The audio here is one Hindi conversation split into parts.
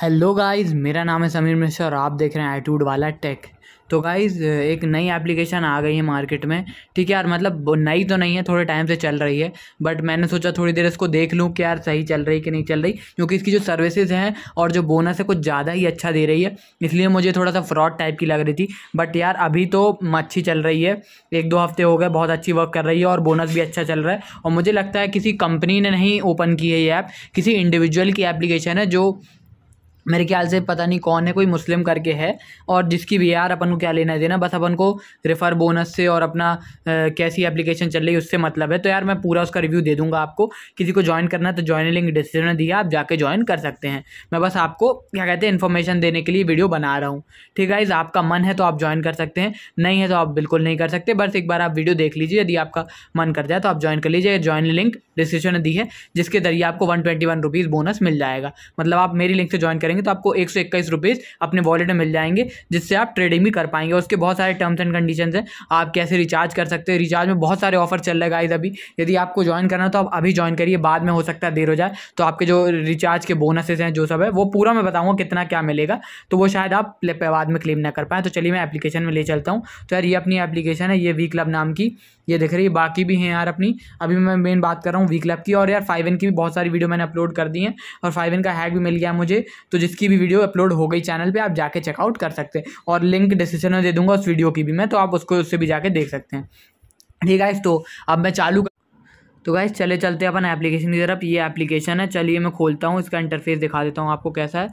हेलो गाइस मेरा नाम है समीर मिश्रा और आप देख रहे हैं एटूड वाला टेक तो गाइस एक नई एप्लीकेशन आ गई है मार्केट में ठीक है यार मतलब नई तो नहीं है थोड़े टाइम से चल रही है बट मैंने सोचा थोड़ी देर इसको देख लूँ कि यार सही चल रही कि नहीं चल रही क्योंकि इसकी जो सर्विसेज हैं और जो बोनस है कुछ ज़्यादा ही अच्छा दे रही है इसलिए मुझे थोड़ा सा फ्रॉड टाइप की लग रही थी बट यार अभी तो अच्छी चल रही है एक दो हफ्ते हो गए बहुत अच्छी वर्क कर रही है और बोनस भी अच्छा चल रहा है और मुझे लगता है किसी कंपनी ने नहीं ओपन की है ये ऐप किसी इंडिविजुअल की एप्लीकेशन है जो मेरे ख्याल से पता नहीं कौन है कोई मुस्लिम करके है और जिसकी भी यार अपन को क्या लेना है देना बस अपन को रेफ़र बोनस से और अपना आ, कैसी एप्लीकेशन चल रही है उससे मतलब है तो यार मैं पूरा उसका रिव्यू दे दूंगा आपको किसी को ज्वाइन करना है तो ज्वाइन लिंक डिस्क्रिप्शन दिया आप जाके ज्वाइन कर सकते हैं मैं बस आपको क्या कहते हैं इन्फॉर्मेशन देने के लिए वीडियो बना रहा हूँ ठीक है इस आपका मन है तो आप ज्वाइन कर सकते हैं नहीं है तो आप बिल्कुल नहीं कर सकते बस एक बार आप वीडियो देख लीजिए यदि आपका मन कर जाए तो आप ज्वाइन कर लीजिए ज्वाइन लिंक डिस्क्रिप्शन दी है जिसके जरिए आपको one twenty one rupees bonus मिल जाएगा मतलब आप मेरी लिंक से ज्वाइन करेंगे तो आपको एक सौ इक्कीस रुपीज़ अपने वॉलेट में मिल जाएंगे जिससे आप ट्रेडिंग भी कर पाएंगे उसके बहुत सारे टर्म्स एंड कंडीशन हैं आप कैसे रिचार्ज कर सकते हैं रिचार्ज में बहुत सारे ऑफर चल रहे गाइज अभी यदि आपको ज्वाइन करना तो आप अभी ज्वाइन करिए बाद में हो सकता है देर हो जाए तो आपके जो रिचार्ज के बोनसेस हैं जो सब है वो पूरा मैं बताऊँगा कितना क्या मिलेगा तो वो शायद आप बाद में क्लेम ना कर पाएँ तो चलिए मैं एप्लीकेशन में ले चलता हूँ तो यार ये अपनी एप्लीकेशन है ये वी क्लब नाम की ये देख रही है बाकी भी हैं यार अपनी अभी मैं मेन बात कर रहा हूँ वी क्लब की और यार फाइव की भी बहुत सारी वीडियो मैंने अपलोड कर दी है और फाइव का हैक भी मिल गया मुझे तो जिसकी भी वीडियो अपलोड हो गई चैनल पर आप जाके चेकआउट कर सकते हैं और लिंक डिस्क्रिप्शन में दे दूँगा उस वीडियो की भी मैं तो आप उसको उससे भी जाके देख सकते हैं ठीक है तो अब मैं चालू तो गाइस चले चलते अपन एप्लीकेशन की तरफ ये एप्लीकेशन है चलिए मैं खोलता हूँ इसका इंटरफेस दिखा देता हूँ आपको कैसा है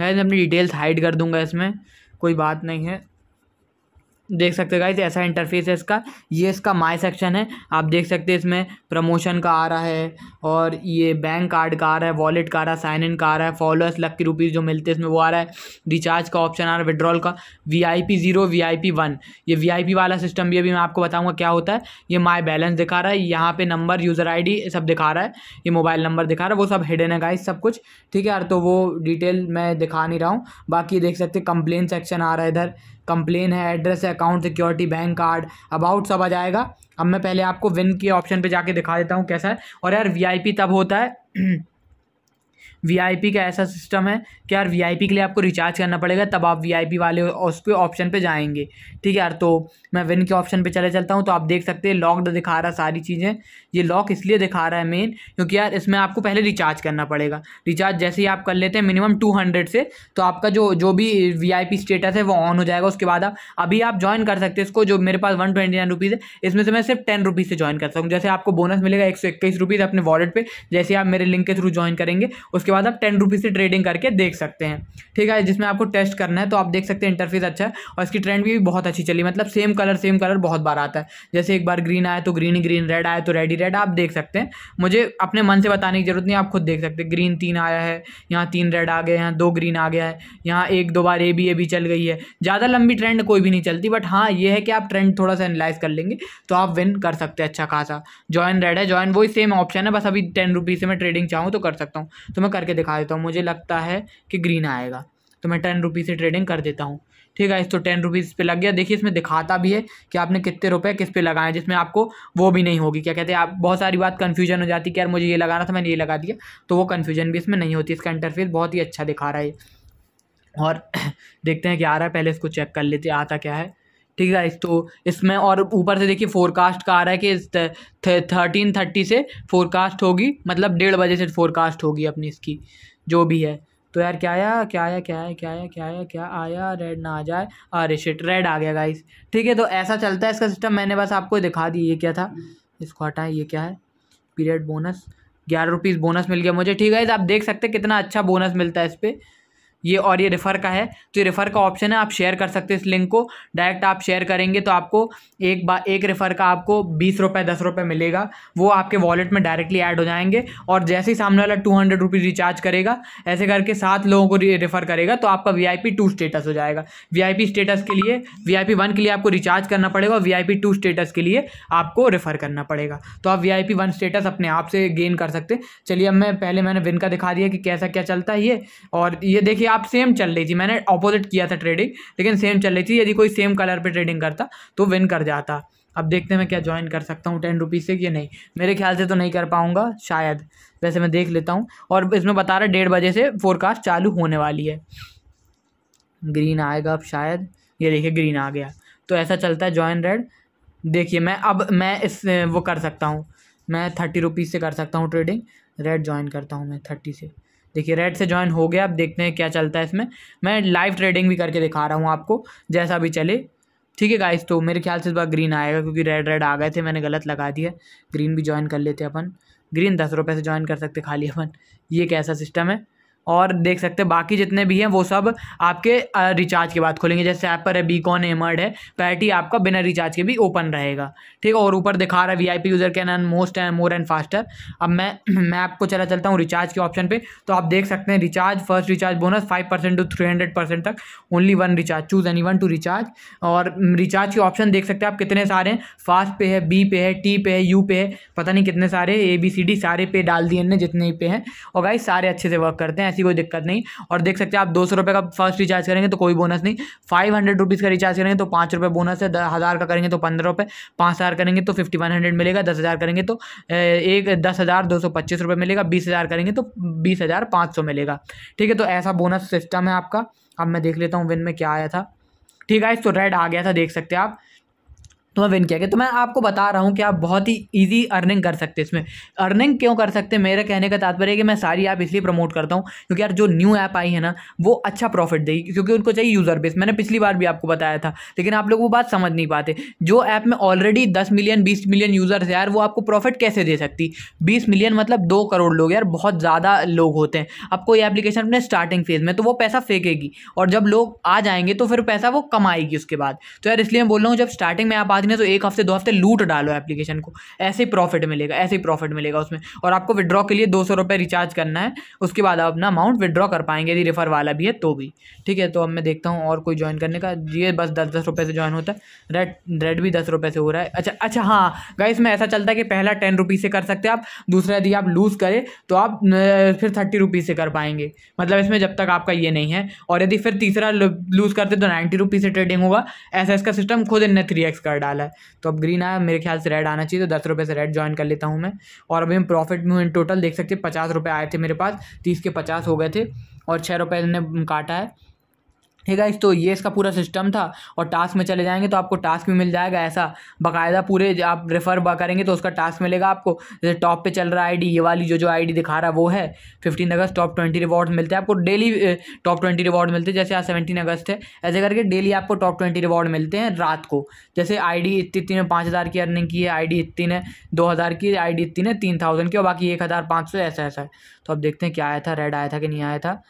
गाइज अपनी डिटेल्स हाइड कर दूंगा इसमें कोई बात नहीं है देख सकते हो गाइस ऐसा इंटरफेस है इसका ये इसका माय सेक्शन है आप देख सकते हैं इसमें प्रमोशन का आ रहा है और ये बैंक कार्ड का आ रहा है वॉलेट का आ रहा है साइन इन का आ रहा है फॉलोअर्स लक के रुपीज़ जो मिलते हैं इसमें वो आ रहा है रिचार्ज का ऑप्शन आ रहा है विड्रॉल का V I P zero V I P one ये वी आई पी वाला सिस्टम भी अभी मैं आपको बताऊँगा क्या होता है ये माई बैलेंस दिखा रहा है यहाँ पर नंबर यूज़र आई डी सब दिखा रहा है ये मोबाइल नंबर दिखा रहा है वो सब हिडन है गाइस सब कुछ ठीक है यार तो वो डिटेल मैं दिखा नहीं रहा हूँ बाकी देख सकते कंप्लेन सेक्शन आ रहा है इधर कंप्लेन है एड्रेस है account security bank card about सब आ जाएगा अब मैं पहले आपको विन के ऑप्शन पे जाके दिखा देता हूँ कैसा है और यार वीआईपी तब होता है वी का ऐसा सिस्टम है कि यार वी के लिए आपको रिचार्ज करना पड़ेगा तब आप वी वाले उस पर ऑप्शन पे जाएंगे ठीक है यार तो मैं विन के ऑप्शन पे चले चलता हूँ तो आप देख सकते हैं लॉकड दिखा रहा सारी चीज़ें ये लॉक इसलिए दिखा रहा है मेन क्योंकि यार इसमें आपको पहले रिचार्ज करना पड़ेगा रिचार्ज जैसे ही आप कर लेते हैं मिनिमम टू हंड्रेड से तो आपका जो जो भी वी स्टेटस है वो ऑन हो जाएगा उसके बाद अभी आप ज्वाइन कर सकते हैं इसको जो मेरे पास वन ट्वेंटी नाइन रुपीज़ है इसमें से मैं सिर्फ टेन रुपीज़ से ज्वाइन कर सकूँ जैसे आपको बोनस मिलेगा एक सौ इक्कीस रुपीज़ अपने वॉलेट पर जैसे आप मेरे लिंक के थ्रू ज्वाइन करेंगे उसके उसके बाद आप टेन रुपीज़ से ट्रेडिंग करके देख सकते हैं ठीक है जिसमें आपको टेस्ट करना है तो आप देख सकते हैं इंटरफेस अच्छा है और इसकी ट्रेंड भी बहुत अच्छी चली मतलब सेम कलर सेम कलर बहुत बार आता है जैसे एक बार ग्रीन आया तो ग्रीन ही ग्रीन रेड आया तो रेड ही रेड आप देख सकते हैं मुझे अपने मन से बताने की जरूरत नहीं आप खुद देख सकते ग्रीन तीन आया है यहाँ तीन रेड आ गए हैं दो ग्रीन आ गया है यहाँ एक दो बार ए बी ए बी चल गई है ज़्यादा लंबी ट्रेंड कोई भी नहीं चलती बट हाँ ये है कि आप ट्रेंड थोड़ा सा एनालाइज कर लेंगे तो आप विन कर सकते हैं अच्छा खासा जॉइन रेड है जॉइन वही सेम ऑप्शन है बस अभी टेन रुपीज़ से मैं ट्रेडिंग चाहूँ तो कर सकता हूँ तो मैं करके दिखा देता हूँ मुझे लगता है कि ग्रीन आएगा तो मैं टेन रुपीज़ से ट्रेडिंग कर देता हूँ ठीक है इस तो टेन रुपीज़ पे लग गया देखिए इसमें दिखाता भी है कि आपने कितने रुपए किस पे लगाए जिसमें आपको वो भी नहीं होगी क्या कहते हैं आप बहुत सारी बात कन्फ्यूजन हो जाती है कि यार मुझे ये लगाना था मैंने ये लगा दिया तो वो कन्फ्यूजन भी इसमें नहीं होती इसका इंटरफेस बहुत ही अच्छा दिखा रहा है और देखते हैं कि आ रहा है पहले इसको चेक कर लेते आता क्या है ठीक है गाइस तो इसमें और ऊपर से देखिए फोरकास्ट का आ रहा है कि थर्टीन थर्टी से फोरकास्ट होगी मतलब डेढ़ बजे से फोरकास्ट होगी अपनी इसकी जो भी है तो यार क्या आया क्या आया क्या आया क्या आया क्या आया क्या आया रेड ना आ जाए अरे शिट रेड आ गया गाइस ठीक है तो ऐसा चलता है इसका सिस्टम मैंने बस आपको दिखा दी ये क्या था इसको हटाएं ये क्या है पीरियड बोनस ग्यारह रुपीज़ बोनस मिल गया मुझे ठीक है आप देख सकते हैं कितना अच्छा बोनस मिलता है इस पर ये और ये रेफ़र का है तो ये रेफ़र का ऑप्शन है आप शेयर कर सकते हैं इस लिंक को डायरेक्ट आप शेयर करेंगे तो आपको एक बार एक रेफ़र का आपको बीस रुपये दस रुपये मिलेगा वो आपके वॉलेट में डायरेक्टली ऐड हो जाएंगे और जैसे ही सामने वाला टू हंड्रेड रुपीज़ रिचार्ज करेगा ऐसे करके सात लोगों को रेफ़र करेगा तो आपका V I P two status हो जाएगा वी आई पी स्टेटस के लिए वी आई पी वन के लिए आपको रिचार्ज करना पड़ेगा और V I P two status के लिए आपको रेफ़र करना पड़ेगा तो आप V I P one status अपने आप से गेन कर सकते चलिए अब मैं पहले मैंने विन का दिखा दिया कि कैसा क्या चलता है ये और ये देखिए आप सेम चल रही थी मैंने अपोजिट किया था ट्रेडिंग लेकिन सेम चल रही थी यदि कोई सेम कलर पे ट्रेडिंग करता तो विन कर जाता अब देखते हैं मैं क्या ज्वाइन कर सकता हूँ टेन रुपीज़ से कि नहीं मेरे ख्याल से तो नहीं कर पाऊँगा शायद वैसे मैं देख लेता हूँ और इसमें बता रहा है डेढ़ बजे से फोरकास्ट चालू होने वाली है ग्रीन आएगा अब शायद ये देखिए ग्रीन आ गया तो ऐसा चलता है जॉइन रेड देखिए मैं अब मैं इस वो कर सकता हूँ मैं थर्टी रुपीज़ से कर सकता हूँ ट्रेडिंग रेड ज्वाइन करता हूँ मैं थर्टी से देखिए रेड से ज्वाइन हो गया अब देखते हैं क्या चलता है इसमें मैं लाइव ट्रेडिंग भी करके दिखा रहा हूँ आपको जैसा भी चले ठीक है गाइस तो मेरे ख्याल से इस बार ग्रीन आएगा क्योंकि रेड रेड आ गए थे मैंने गलत लगा दिया ग्रीन भी ज्वाइन कर लेते अपन ग्रीन दस रुपये से ज्वाइन कर सकते खाली अपन ये कैसा सिस्टम है और देख सकते हैं बाकी जितने भी हैं वो सब आपके रिचार्ज के बाद खुलेंगे जैसे ऐप पर है बीकॉन एमर्ड है पैटी आपका बिना रिचार्ज के भी ओपन रहेगा ठीक है और ऊपर दिखा रहा है V I P user can earn most and more and faster अब मैं मैं आपको चला चलता हूँ रिचार्ज के ऑप्शन पर तो आप देख सकते हैं recharge first recharge bonus five percent to three hundred percent तक only one recharge choose any one two recharge और रिचार्ज के ऑप्शन देख सकते हैं आप कितने सारे हैं फास्ट पे है बी पे है टी पे है यू पे है पता नहीं कितने सारे ए बी सी डी सारे पे डाल दिए जितने पे हैं और भाई सारे अच्छे से वर्क करते हैं ऐसी कोई दिक्कत नहीं और देख सकते हैं आप दो सौ रुपये का फर्स्ट रिचार्ज करेंगे तो कोई बोनस नहीं फाइव हंड्रेड रुपीज़ का रिचार्ज करेंगे तो पाँच रुपये बोनस है हज़ार का करेंगे तो पंद्रह रुपये पाँच हज़ार करेंगे तो फिफ्टी वन हंड्रेड मिलेगा दस हज़ार करेंगे तो एक दस हज़ार दो सौ पच्चीस रुपये मिलेगा बीस हज़ार करेंगे तो बीस हज़ार पाँच सौ मिलेगा ठीक है तो ऐसा बोनस सिस्टम है आपका अब मैं देख लेता हूँ विन में क्या आया था ठीक है तो रेड आ गया था देख सकते हैं आप तुम्हें विन किया गया तो मैं आपको बता रहा हूँ कि आप बहुत ही ईजी अर्निंग कर सकते इसमें अर्निंग क्यों कर सकते मेरे कहने का तात्पर्य है कि मैं सारी ऐप इसलिए प्रमोट करता हूँ क्योंकि यार जो न्यू ऐप आई है ना वो अच्छा प्रॉफिट देगी क्योंकि उनको चाहिए यूज़र बेस मैंने पिछली बार भी आपको बताया था लेकिन आप लोग वो बात समझ नहीं पाते जो ऐप में ऑलरेडी दस मिलियन बीस मिलियन यूज़र्स है यार वो आपको प्रॉफिट कैसे दे सकती बीस मिलियन मतलब दो करोड़ लोग यार बहुत ज़्यादा लोग होते हैं आपको ये एप्लीकेशन अपने स्टार्टिंग फेज़ में तो वो पैसा फेंकेगी और जब लोग आ जाएंगे तो फिर पैसा वो कमाएगी उसके बाद तो यार इसलिए मैं बोल रहा हूँ जब स्टार्टिंग में आप आदमी तुमने तो एक हफ्ते दो हफ्ते लूट डालो एप्लीकेशन को ऐसे ही प्रॉफिट मिलेगा ऐसे ही प्रॉफिट मिलेगा उसमें और आपको विड्रॉ के लिए दो सौ रुपये रिचार्ज करना है उसके बाद आप अपना अमाउंट विड्रॉ कर पाएंगे यदि रेफर वाला भी है तो भी ठीक है तो अब मैं देखता हूँ और कोई ज्वाइन करने का ये बस दस दस रुपये से ज्वाइन होता है रेड रेड भी दस रुपये से हो रहा है अच्छा अच्छा हाँ गाइस में ऐसा चलता है कि पहला टेन रुपीज़ से कर सकते हैं आप दूसरा यदि आप लूज़ करें तो आप फिर थर्टी रुपीज़ से कर पाएंगे मतलब इसमें जब तक आपका ये नहीं है और यदि फिर तीसरा लूज़ करते तो नाइन्टी रुपीज़ से ट्रेडिंग होगा ऐसा इसका सिस्टम खुद इन्हें थ्री एक्स कर डाला ख्याल है तो अब ग्रीन आया मेरे ख्याल से रेड आना चाहिए तो दस रुपये से रेड ज्वाइन कर लेता हूँ मैं और अभी हम प्रॉफिट में टोटल देख सकते हैं पचास रुपये आए थे मेरे पास तीस के पचास हो गए थे और छः रुपये इन्हें काटा है ठीक है तो ये इसका पूरा सिस्टम था और टास्क में चले जाएंगे तो आपको टास्क भी मिल जाएगा ऐसा बकायदा पूरे आप रेफ़र करेंगे तो उसका टास्क मिलेगा आपको जैसे टॉप पे चल रहा है आईडी ये वाली जो जो आईडी दिखा रहा है वो है fifteen August top twenty reward मिलते हैं आपको डेली टॉप ट्वेंटी रिवॉर्ड मिलते हैं जैसे आज सेवेंटीन अगस्त है ऐसे करके डेली आपको टॉप ट्वेंटी रिवॉर्ड मिलते हैं रात को जैसे आई डी इतनी तीन पाँच हज़ार की अर्निंग की है आई डी इतनी ने दो हज़ार की आई डी इतनी ने तीन थाउजेंड की और बाकी एक हज़ार पाँच सौ ऐसा ऐसा है तो अब देखते हैं क्या आया था रेड आया था कि नहीं आया था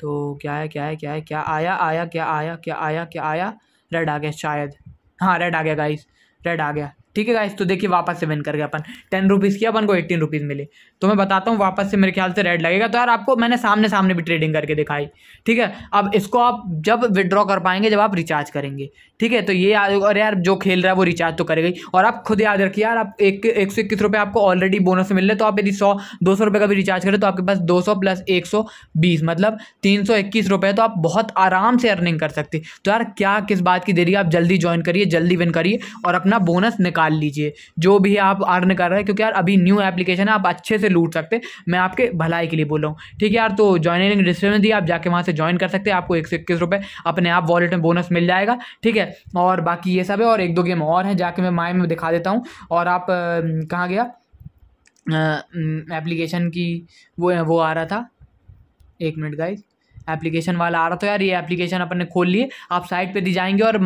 तो क्या है क्या है क्या है क्या आया आया क्या आया क्या आया क्या आया रेड आ गया शायद हाँ रेड आ गया गाइस रेड आ गया ठीक है गाइस तो देखिए वापस से विन करके अपन टेन रुपीज़ की अपन को एट्टीन रुपीज़ मिले तो मैं बताता हूँ वापस से मेरे ख्याल से रेड लगेगा तो यार आपको मैंने सामने सामने भी ट्रेडिंग करके दिखाई ठीक है अब इसको आप जब विड्रॉ कर पाएंगे जब आप रिचार्ज करेंगे ठीक है तो ये और यार जो खेल रहा है वो रिचार्ज तो करेगा ही और आप खुद याद रखिए यार आप एक एक सौ इक्कीस रुपये आपको ऑलरेडी बोनस मिल रहे तो आप यदि सौ दो सौ रुपये का भी रिचार्ज करें तो आपके पास दो सौ प्लस एक सौ बीस मतलब तीन सौ इक्कीस रुपये तो आप बहुत आराम से अर्निंग कर सकते तो यार क्या किस बात की देरी आप जल्दी ज्वाइन करिए जल्दी विन करिए और अपना बोनस निकाल निकाल लीजिए जो भी आप अर्न कर रहे हैं क्योंकि यार अभी न्यू एप्लीकेशन है आप अच्छे से लूट सकते मैं आपके भलाई के लिए बोल रहा हूँ ठीक है यार तो ज्वाइनिंग डिस्क्रिप्शन दी आप जाके वहाँ से ज्वाइन कर सकते हैं आपको एक सौ इक्कीस रुपये अपने आप वॉलेट में बोनस मिल जाएगा ठीक है और बाकी ये सब है और एक दो गेम और हैं जाके मैं माए में दिखा देता हूँ और आप कहाँ गया एप्लीकेशन की वो वो आ रहा था एक मिनट गाइस एप्लीकेशन वाला आ रहा था तो यार ये एप्लीकेशन अपन ने खोल लिए आप साइट पे दी जाएंगे और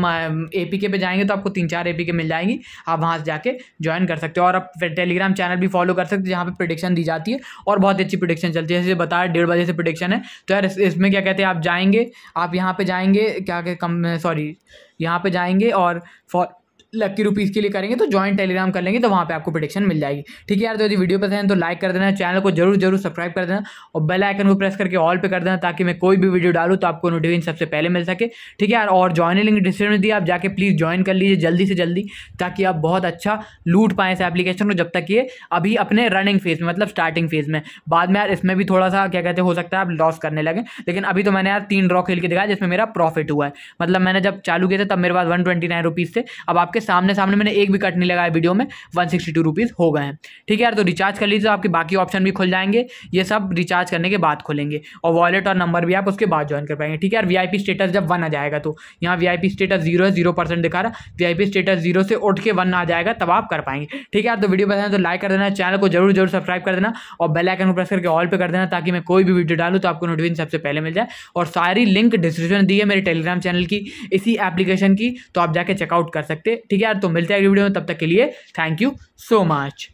ए पी के पे जाएंगे तो आपको तीन चार ए पी के मिल जाएंगी आप वहाँ से जाके ज्वाइन कर सकते हो और आप टेलीग्राम चैनल भी फॉलो कर सकते हो जहाँ पर प्रोडिक्शन दी जाती है और बहुत अच्छी प्रोडिक्शन चलती है जैसे बताया डेढ़ बजे से प्रोडिक्शन है तो यार इसमें क्या कहते हैं आप जाएंगे आप यहाँ पर जाएंगे क्या कम सॉरी यहाँ पर जाएंगे और फॉर लक्की रुपीज़ के लिए करेंगे तो ज्वाइन टेलीग्राम कर लेंगे तो वहाँ पे आपको प्रोडिक्शन मिल जाएगी ठीक है यार तो यदि वीडियो पसंद है तो लाइक कर देना चैनल को जरूर जरूर सब्सक्राइब कर देना और बेल आइकन को प्रेस करके ऑल पे कर देना ताकि मैं कोई भी वीडियो डालू तो आपको नोटिफिकेशन सबसे पहले मिल सके ठीक है यार और ज्वाइन लिंक डिस्क्रिप्शन में दिया आप जाके प्लीज़ ज्वाइन कर लीजिए जल्दी से जल्दी ताकि आप बहुत अच्छा लूट पाएँ इस एप्लीकेशन को जब तक ये अभी अपने रनिंग फेज में मतलब स्टार्टिंग फेज में बाद में यार इसमें भी थोड़ा सा क्या कहते हो सकता है आप लॉस करने लगे लेकिन अभी तो मैंने यार तीन ड्रॉ खेल के दिखाया जिसमें मेरा प्रॉफिट हुआ है मतलब मैंने जब चालू किया था तब मेरे पास वन ट्वेंटी नाइन रुपीज़ थे अब आपके सामने सामने मैंने एक भी कट नहीं लगाया वीडियो में वन सिक्सटी टू रुपीज़ हो गए हैं ठीक है यार तो रिचार्ज कर लीजिए तो आपके बाकी ऑप्शन भी खुल जाएंगे ये सब रिचार्ज करने के बाद खुलेंगे और वॉलेट और नंबर भी आप उसके बाद ज्वाइन कर पाएंगे ठीक है यार वीआईपी स्टेटस जब वन आ जाएगा तो यहाँ वीआईपी स्टेटस जीरो है जीरो परसेंट दिखा रहा वीआईपी स्टेटस जीरो से उठ के वन आ जाएगा तब आप कर पाएंगे ठीक है यार तो वीडियो पसंद तो लाइक कर देना चैनल को जरूर जरूर सब्सक्राइब कर देना और बेल आइकन को प्रेस करके ऑल पे कर देना ताकि मैं कोई भी वीडियो डालूँ तो आपको नोटिफिकेशन सबसे पहले मिल जाए और सारी लिंक डिस्क्रिप्शन दी है मेरे टेलीग्राम चैनल की इसी एप्लीकेशन की तो आप जाके चेकआउट कर सकते ठीक है यार तो मिलते हैं अगली वीडियो में तब तक के लिए थैंक यू सो मच